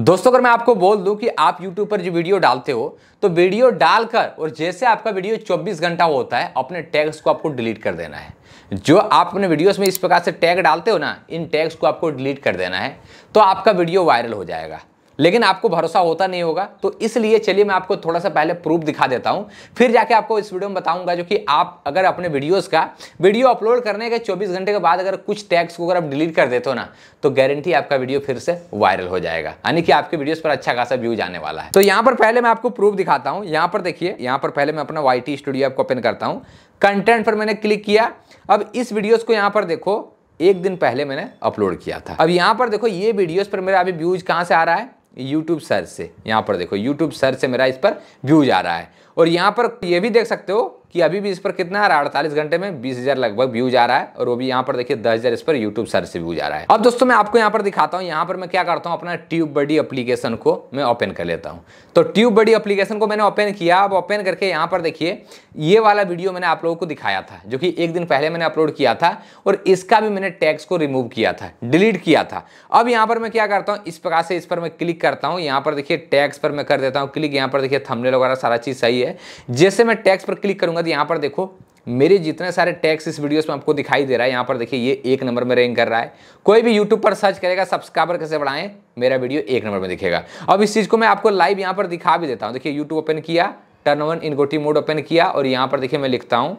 दोस्तों अगर मैं आपको बोल दूं कि आप YouTube पर जो वीडियो डालते हो तो वीडियो डालकर और जैसे आपका वीडियो 24 घंटा होता है अपने टैग्स को आपको डिलीट कर देना है जो आप अपने वीडियोस में इस प्रकार से टैग डालते हो ना इन टैग्स को आपको डिलीट कर देना है तो आपका वीडियो वायरल हो जाएगा लेकिन आपको भरोसा होता नहीं होगा तो इसलिए चलिए मैं आपको थोड़ा सा पहले प्रूफ दिखा देता हूं फिर जाके आपको इस वीडियो में बताऊंगा जो कि आप अगर अपने वीडियोस का वीडियो अपलोड करने के 24 घंटे के बाद अगर कुछ टैक्स को अगर आप डिलीट कर देते हो ना तो गारंटी आपका वीडियो फिर से वायरल हो जाएगा यानी कि आपके वीडियोज पर अच्छा खासा व्यूज आने वाला है तो यहां पर पहले मैं आपको प्रूफ दिखाता हूं यहाँ पर देखिए यहां पर पहले मैं अपना वाई स्टूडियो आपको ओपन करता हूँ कंटेंट पर मैंने क्लिक किया अब इस वीडियोज़ को यहां पर देखो एक दिन पहले मैंने अपलोड किया था अब यहां पर देखो ये वीडियोस पर मेरा अभी व्यूज कहां से आ रहा है यूट्यूब सर्च से यहाँ पर देखो यूट्यूब सर्च से मेरा इस पर व्यूज आ रहा है और यहाँ पर ये भी देख सकते हो कि अभी भी इस पर कितना है अड़तालीस घंटे में बीस हजार लगभग व्यू जा रहा है और वो भी यहाँ पर देखिए दस हजार इस पर यूट्यूब सर्च से व्यू जा रहा है अब दोस्तों मैं आपको यहाँ पर दिखाता हूँ यहाँ पर मैं क्या करता हूँ अपना ट्यूब बडी एप्लीकेशन को मैं ओपन कर लेता हूँ तो ट्यूब बडी एप्लीकेशन को मैंने ओपन किया अब ओपन करके यहाँ पर देखिए ये वाला वीडियो मैंने आप लोगों को दिखाया था जो कि एक दिन पहले मैंने अपलोड किया था और इसका भी मैंने टैक्स को रिमूव किया था डिलीट किया था अब यहाँ पर मैं क्या करता हूँ इस प्रकार से इस पर मैं क्लिक करता हूँ यहाँ पर देखिए टैक्स पर मैं कर देता हूँ क्लिक यहाँ पर देखिए थमले वगैरह सारा चीज़ सही है जैसे मैं टैक्स पर क्लिक करूँगा बाद यहाँ पर देखो मेरे जितने सारे टैक्स इस वीडियोस में आपको दिखाई दे रहा है यहाँ पर देखिए ये एक नंबर में रैंक कर रहा है कोई भी यूट्यूब पर सर्च करेगा सब्सक्राइबर कैसे बढ़ाएं मेरा वीडियो एक नंबर में दिखेगा अब इस चीज़ को मैं आपको लाइव यहाँ पर दिखा भी देता हूँ देखिए यूट्यूब ओपन किया turn on incognito mode open किया और यहाँ पर देखिए मैं लिखता हूँ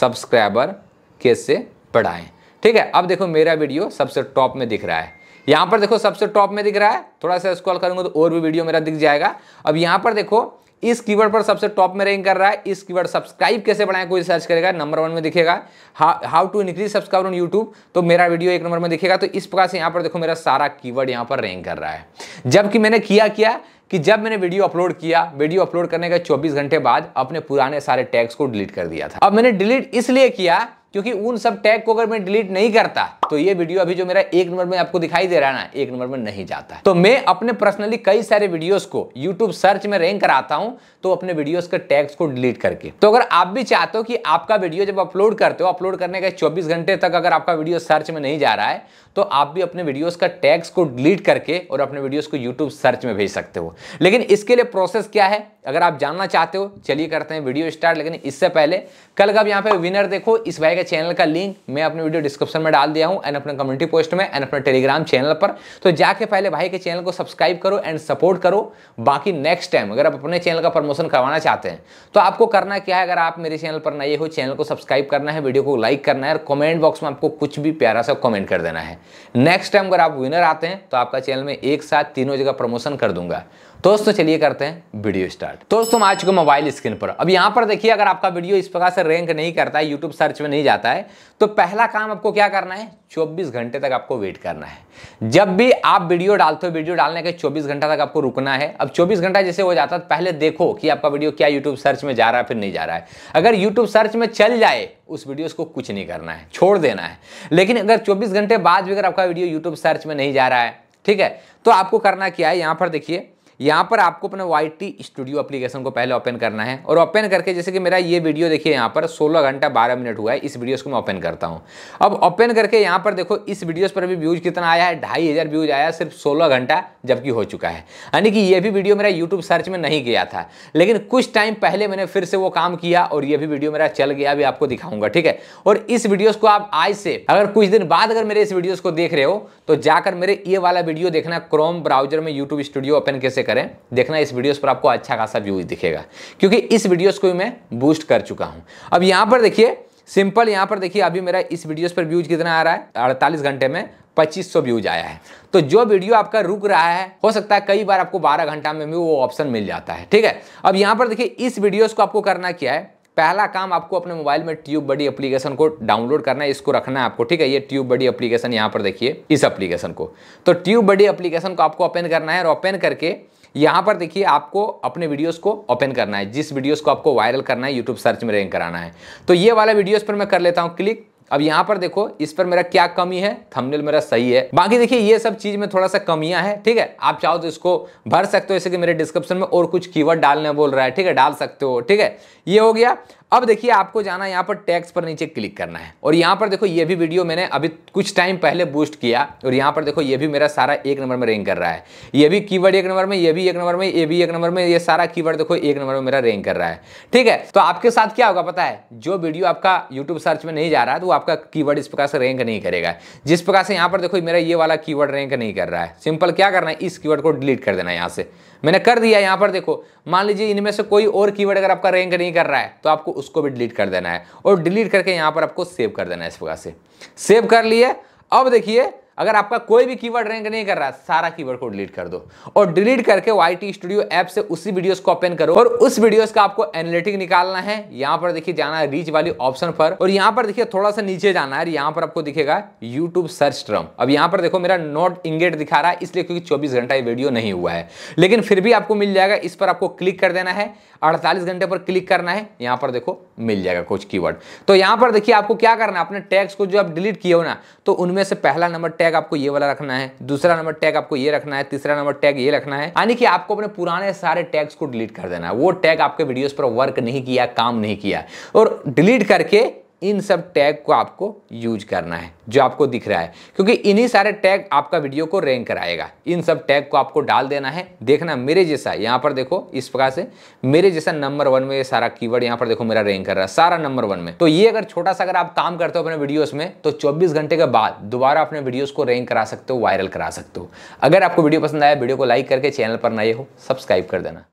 सब्सक्राइबर कैसे बढ़ाएं ठीक है अब देखो मेरा वीडियो सबसे टॉप में दिख रहा है यहाँ पर देखो सबसे टॉप में दिख रहा है थोड़ा सा स्कॉल करूंगा तो और भी वीडियो मेरा दिख जाएगा अब यहाँ पर देखो इस कीवर्ड पर सबसे टॉप में रैंक कर रहा है इस कीवर्ड सब्सक्राइब कैसे बनाए कोई सर्च करेगा नंबर वन में दिखेगा how to increase subscriber on YouTube तो मेरा वीडियो एक नंबर में दिखेगा तो इस प्रकार से यहां पर देखो मेरा सारा कीवर्ड यहां पर रैंक कर रहा है जबकि मैंने किया क्या कि जब मैंने वीडियो अपलोड किया वीडियो अपलोड करने के 24 घंटे बाद अपने पुराने सारे टैग्स को डिलीट कर दिया था अब मैंने डिलीट इसलिए किया क्योंकि उन सब टैग को अगर मैं डिलीट नहीं करता तो ये वीडियो अभी जो मेरा एक नंबर में आपको दिखाई दे रहा है ना एक नंबर में नहीं जाता है तो मैं अपने पर्सनली कई सारे वीडियोस को यूट्यूब सर्च में रैंक कराता हूं तो अपने वीडियोस के टैग्स को डिलीट करके तो अगर आप भी चाहते हो कि आपका वीडियो जब अपलोड करते हो अपलोड करने के चौबीस घंटे तक अगर आपका वीडियो सर्च में नहीं जा रहा है तो आप भी अपने वीडियोस का टैग्स को डिलीट करके और अपने वीडियोस को यूट्यूब सर्च में भेज सकते हो लेकिन इसके लिए प्रोसेस क्या है अगर आप जानना चाहते हो चलिए करते हैं वीडियो स्टार्ट लेकिन इससे पहले कल का यहां पे विनर देखो इस भाई के चैनल का लिंक मैं अपने वीडियो डिस्क्रिप्शन में डाल दिया हूँ एंड अपने कम्युनिटी पोस्ट में एंड अपने टेलीग्राम चैनल पर तो जाके पहले भाई के चैनल को सब्सक्राइब करो एंड सपोर्ट करो बाकी नेक्स्ट टाइम अगर आप अपने चैनल का प्रमोशन करवाना चाहते हैं तो आपको करना क्या है अगर आप मेरे चैनल पर नए हो चैनल को सब्सक्राइब करना है वीडियो को लाइक करना है और कॉमेंट बॉक्स में आपको कुछ भी प्यारा सा कॉमेंट कर देना है नेक्स्ट टाइम अगर आप विनर आते हैं तो आपका चैनल में एक साथ तीनों जगह प्रमोशन कर दूंगा दोस्तों चलिए करते हैं वीडियो स्टार्ट दोस्तों आ चुके मोबाइल स्क्रीन पर अब यहां पर देखिए अगर आपका वीडियो इस प्रकार से रैंक नहीं करता है यूट्यूब सर्च में नहीं जाता है तो पहला काम आपको क्या करना है 24 घंटे तक आपको वेट करना है जब भी आप वीडियो डालते हो वीडियो डालने के 24 घंटा तक आपको रुकना है अब 24 घंटा जैसे हो जाता है पहले देखो कि आपका वीडियो क्या यूट्यूब सर्च में जा रहा है फिर नहीं जा रहा है अगर यूट्यूब सर्च में चल जाए उस वीडियो को कुछ नहीं करना है छोड़ देना है लेकिन अगर चौबीस घंटे बाद भी अगर आपका वीडियो यूट्यूब सर्च में नहीं जा रहा है ठीक है तो आपको करना क्या है यहां पर देखिए यहाँ पर आपको अपना वाई टी स्टूडियो अप्लीकेशन को पहले ओपन करना है और ओपन करके जैसे कि मेरा ये वीडियो देखिए यहाँ पर सोलह घंटा बारह मिनट हुआ है इस वीडियो को मैं ओपन करता हूँ अब ओपन करके यहाँ पर देखो इस वीडियोज़ पर भी व्यूज़ कितना आया है ढाई हज़ार व्यूज़ आया सिर्फ सोलह घंटा जबकि हो चुका है यानी कि ये भी वीडियो मेरा यूट्यूब सर्च में नहीं गया था लेकिन कुछ टाइम पहले मैंने फिर से वो काम किया और ये भी वीडियो मेरा चल गया भी आपको दिखाऊंगा ठीक है और इस वीडियोस को आप आज से अगर कुछ दिन बाद अगर मेरे इस वीडियोस को देख रहे हो तो जाकर मेरे ये वाला वीडियो देखना क्रोम ब्राउजर में यूट्यूब स्टूडियो ओपन कैसे करें देखना इस वीडियोस पर आपको अच्छा खासा व्यूज दिखेगा क्योंकि इस वीडियोस को मैं बूस्ट कर चुका हूं अब यहां पर देखिए सिंपल यहां पर देखिए अभी मेरा इस वीडियोस पर व्यूज कितना आ रहा है अड़तालीस घंटे में 2500 व्यूज आया है तो जो वीडियो आपका रुक रहा है हो सकता है कई बार आपको 12 घंटा में भी वो ऑप्शन मिल जाता है ठीक है अब यहां पर देखिए इस वीडियोस को आपको करना क्या है पहला काम आपको अपने मोबाइल में ट्यूब बडी एप्लीकेशन को डाउनलोड करना है इसको रखना है आपको ठीक है ये ट्यूब बडी एप्लीकेशन यहां पर देखिए इस एप्लीकेशन को तो ट्यूब बडी एप्लीकेशन को आपको ओपन करना है और ओपन करके यहां पर देखिए आपको अपने वीडियोस को ओपन करना है जिस वीडियोस को आपको वायरल करना है यूट्यूब सर्च में रैंक कराना है तो ये वाला वीडियोस पर मैं कर लेता हूं क्लिक अब यहां पर देखो इस पर मेरा क्या कमी है थंबनेल मेरा सही है बाकी देखिए ये सब चीज में थोड़ा सा कमियां है ठीक है आप चाहो तो इसको भर सकते हो जैसे कि मेरे डिस्क्रिप्शन में और कुछ कीवर्ड डालने बोल रहा है ठीक है डाल सकते हो ठीक है ये हो गया अब देखिए आपको जाना यहाँ पर टैक्स पर नीचे क्लिक करना है और यहाँ पर देखो ये भी वीडियो मैंने अभी कुछ टाइम पहले बूस्ट किया और यहाँ पर देखो ये भी मेरा सारा एक नंबर में रैंक कर रहा है ये भी कीवर्ड एक नंबर में ये भी एक नंबर में ये भी एक नंबर में ये सारा कीवर्ड देखो एक नंबर में मेरा रैंक कर रहा है ठीक है तो आपके साथ क्या होगा पता है जो वीडियो आपका यूट्यूब सर्च में नहीं जा रहा है तो वो आपका की इस प्रकार से रैंक नहीं करेगा जिस प्रकार से यहाँ पर देखो मेरा ये वाला की रैंक नहीं कर रहा है सिंपल क्या करना है इस की को डिलीट कर देना है यहाँ से मैंने कर दिया यहां पर देखो मान लीजिए इनमें से कोई और कीवर्ड अगर आपका रैंक नहीं कर रहा है तो आपको उसको भी डिलीट कर देना है और डिलीट करके यहां पर आपको सेव कर देना है इस प्रकार से सेव कर लिए अब देखिए अगर आपका कोई भी कीवर्ड रैंक नहीं कर रहा सारा कीवर्ड को डिलीट कर दो और डिलीट करके वाई स्टूडियो ऐप से उसी वीडियोस को ओपन करो और उस वीडियोस का आपको एनालिटिक निकालना है यहाँ पर देखिए जाना है रीच वाली ऑप्शन पर और यहाँ पर देखिए थोड़ा सा नीचे जाना है यहाँ पर आपको दिखेगा यूट्यूब सर्च ट्रम अब यहाँ पर देखो मेरा नॉट इंगेट दिखा रहा है इसलिए क्योंकि चौबीस घंटा ये वीडियो नहीं हुआ है लेकिन फिर भी आपको मिल जाएगा इस पर आपको क्लिक कर देना है अड़तालीस घंटे पर क्लिक करना है यहाँ पर देखो मिल जाएगा कुछ कीवर्ड तो यहाँ पर देखिए आपको क्या करना है अपने टैक्स को जो आप डिलीट किए हो ना तो उनमें से पहला नंबर टैक्स टैग आपको ये वाला रखना है दूसरा नंबर टैग आपको ये रखना है तीसरा नंबर टैग ये रखना है यानी कि आपको अपने पुराने सारे टैग्स को डिलीट कर देना है वो टैग आपके वीडियोस पर वर्क नहीं किया काम नहीं किया और डिलीट करके इन सब टैग को आपको यूज करना है जो आपको दिख रहा है क्योंकि इन्हीं सारे टैग आपका वीडियो को रैंक कराएगा इन सब टैग को आपको डाल देना है देखना मेरे जैसा यहाँ पर देखो इस प्रकार से मेरे जैसा नंबर वन में ये सारा कीवर्ड यहाँ पर देखो मेरा रैंक कर रहा है सारा नंबर वन में तो ये अगर छोटा सा अगर आप काम करते हो अपने वीडियोज में तो चौबीस घंटे के बाद दोबारा अपने वीडियोज को रैंक करा सकते हो वायरल करा सकते हो अगर आपको वीडियो पसंद आया वीडियो को लाइक करके चैनल पर नए हो सब्सक्राइब कर देना